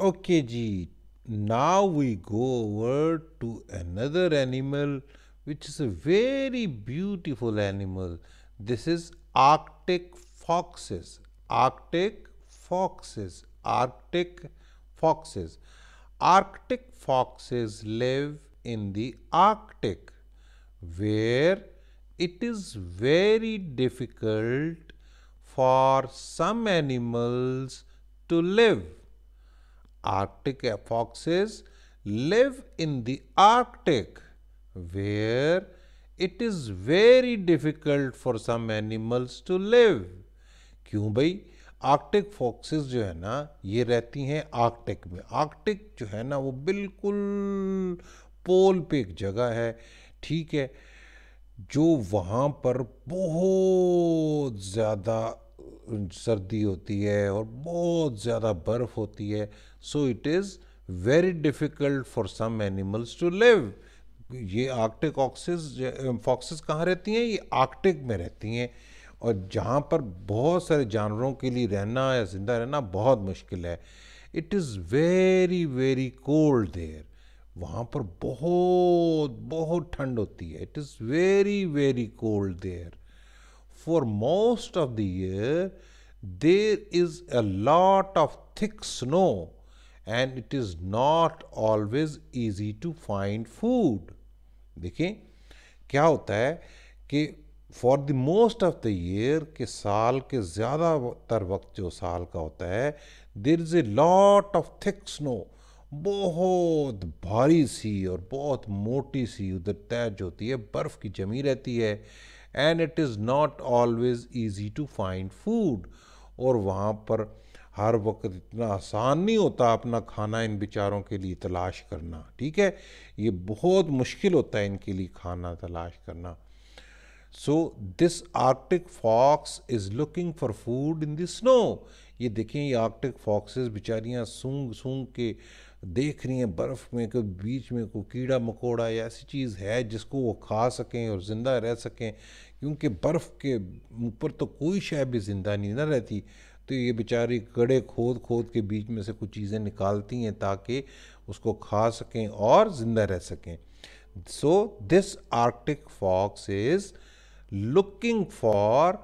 okay ji now we go over to another animal which is a very beautiful animal this is arctic foxes arctic foxes arctic foxes arctic foxes live in the arctic where it is very difficult for some animals to live Arctic foxes live in the Arctic where it is very difficult for some animals to live. क्यों भाई Arctic foxes जो है ना ये रहती हैं Arctic में Arctic जो है ना वो बिल्कुल पोल पे एक जगह है ठीक है जो वहाँ पर बहुत ज़्यादा सर्दी होती है और बहुत ज़्यादा बर्फ़ होती है so it is very difficult for some animals to live ये आर्कटिक ऑक्सिस फॉक्सेस कहाँ रहती हैं ये आर्कटिक में रहती हैं और जहाँ पर बहुत सारे जानवरों के लिए रहना या ज़िंदा रहना बहुत मुश्किल है it is very very cold there वहाँ पर बहुत बहुत ठंड होती है it is very very cold there for most of the year there is a lot of thick snow and it is not always easy to find food. देखिए क्या होता है कि for the most of the year के साल के ज़्यादातर वक्त जो साल का होता है there is a lot of thick snow बहुत भारी सी और बहुत मोटी सी उधर तैज होती है बर्फ़ की जमी रहती है and it is not always easy to find food और वहाँ पर हर वक्त इतना आसान नहीं होता अपना खाना इन बेचारों के लिए तलाश करना ठीक है ये बहुत मुश्किल होता है इनके लिए खाना तलाश करना so this arctic fox is looking for food in the snow ये देखें ये आर्टिक फॉक्सेस बेचारियाँ सूंग सूंग के देख रही हैं बर्फ़ में कोई बीच में कोई कीड़ा मकोड़ा या ऐसी चीज़ है जिसको वो खा सकें और ज़िंदा रह सकें क्योंकि बर्फ़ के ऊपर तो कोई शायद भी ज़िंदा नहीं ना रहती तो ये बेचारी गड़े खोद खोद के बीच में से कुछ चीज़ें निकालती हैं ताकि उसको खा सकें और ज़िंदा रह सकें so this arctic fox is looking for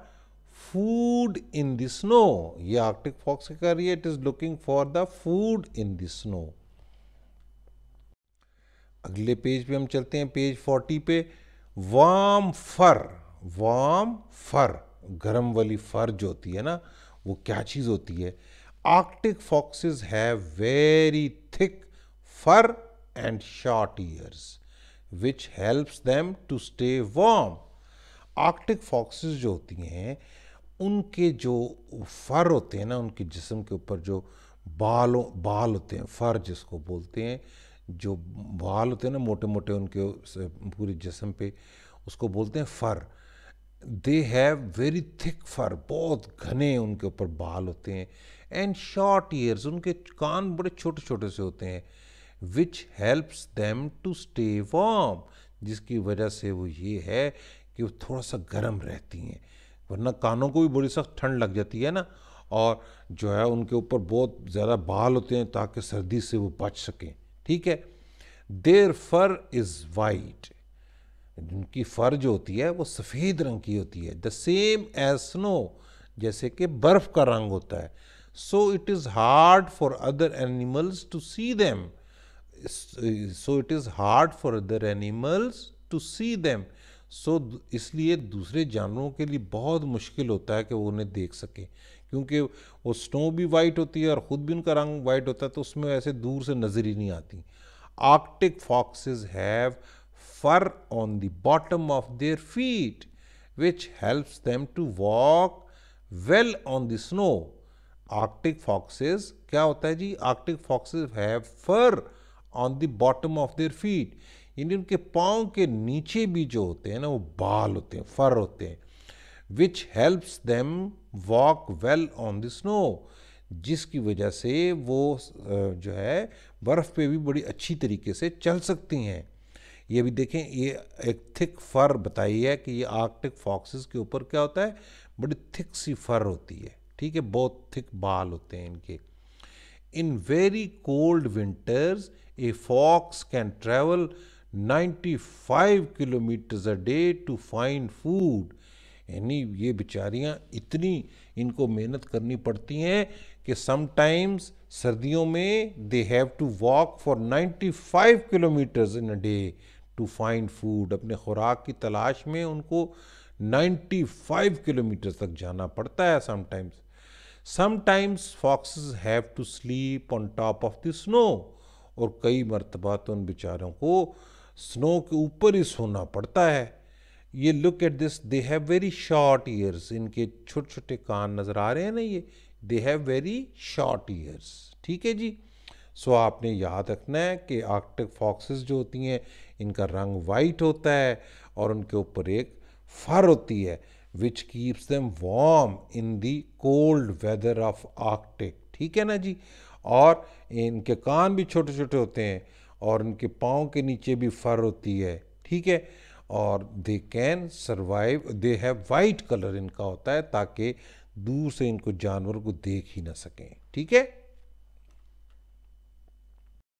food in the snow ये आर्कटिक फॉक्स क्या कर रही है it is looking for the food in the snow अगले पेज पे हम चलते हैं पेज फोर्टी पे वाम फर वाम फर गरम वाली फर जो होती है ना वो क्या चीज़ होती है arctic foxes have very thick fur and short ears which helps them to stay warm arctic foxes जो होती हैं उनके जो फर होते हैं ना उनके जिसम के ऊपर जो बालों बाल होते हैं फर जिसको बोलते हैं जो बाल होते हैं ना मोटे मोटे उनके पूरे जिसम पे उसको बोलते हैं fur they have very thick fur बहुत घने उनके ऊपर बाल होते हैं एंड शॉर्ट ईयर्स उनके कान बड़े छोटे छोटे से होते हैं which helps them to stay warm जिसकी वजह से वो ये है कि वो थोड़ा सा गर्म रहती हैं वरना कानों को भी बड़ी सख्त ठंड लग जाती है ना और जो है उनके ऊपर बहुत ज़्यादा बाल होते हैं ताकि सर्दी से वो बच सकें ठीक है देर फर इज वाइट उनकी फर जो होती है वो सफ़ेद रंग की होती है द सेम एसनो स्नो जैसे कि बर्फ़ का रंग होता है so it is hard for other animals to see them so it is hard for other animals to see them so इसलिए दूसरे जानवरों के लिए बहुत मुश्किल होता है कि वो उन्हें देख सकें क्योंकि वो स्नो भी वाइट होती है और ख़ुद भी उनका रंग वाइट होता है तो उसमें ऐसे दूर से नज़र ही नहीं आती arctic foxes have fur on the bottom of their feet which helps them to walk well on the snow arctic foxes क्या होता है जी arctic foxes have fur on the bottom of their feet यानी उनके पाँव के नीचे भी जो होते हैं ना वो बाल होते हैं फर होते हैं which helps them walk well on the snow जिसकी वजह से वो जो है बर्फ़ पे भी बड़ी अच्छी तरीके से चल सकती हैं ये भी देखें ये एक थिक फर बताई है कि ये आर्कटिक फॉक्सेस के ऊपर क्या होता है बड़ी थिक सी फर होती है ठीक है बहुत थिक बाल होते हैं इनके in very cold winters a fox can travel 95 kilometres a day to find food यानी ये बेचारियाँ इतनी इनको मेहनत करनी पड़ती हैं कि समटाइम्स सर्दियों में they have to walk for 95 kilometres in a day to find food अपने खुराक की तलाश में उनको 95 किलोमीटर तक जाना पड़ता है sometimes sometimes foxes have to sleep on top of the snow और कई मरतबा तो उन बेचारों को स्नो के ऊपर ही सोना पड़ता है ये look at this they have very short ears इनके छोटे छोटे कान नज़र आ रहे हैं ना ये they have very short ears ठीक है जी सो आपने याद रखना है कि आर्कटिक फॉक्सेस जो होती हैं इनका रंग वाइट होता है और उनके ऊपर एक फर होती है which keeps them warm in the cold weather of arctic ठीक है ना जी और इनके कान भी छोटे छोटे होते हैं और इनके पाँव के नीचे भी फर होती है ठीक है और they can survive they have white colour इनका होता है ताकि दूर से इनको जानवर को देख ही ना सकें ठीक है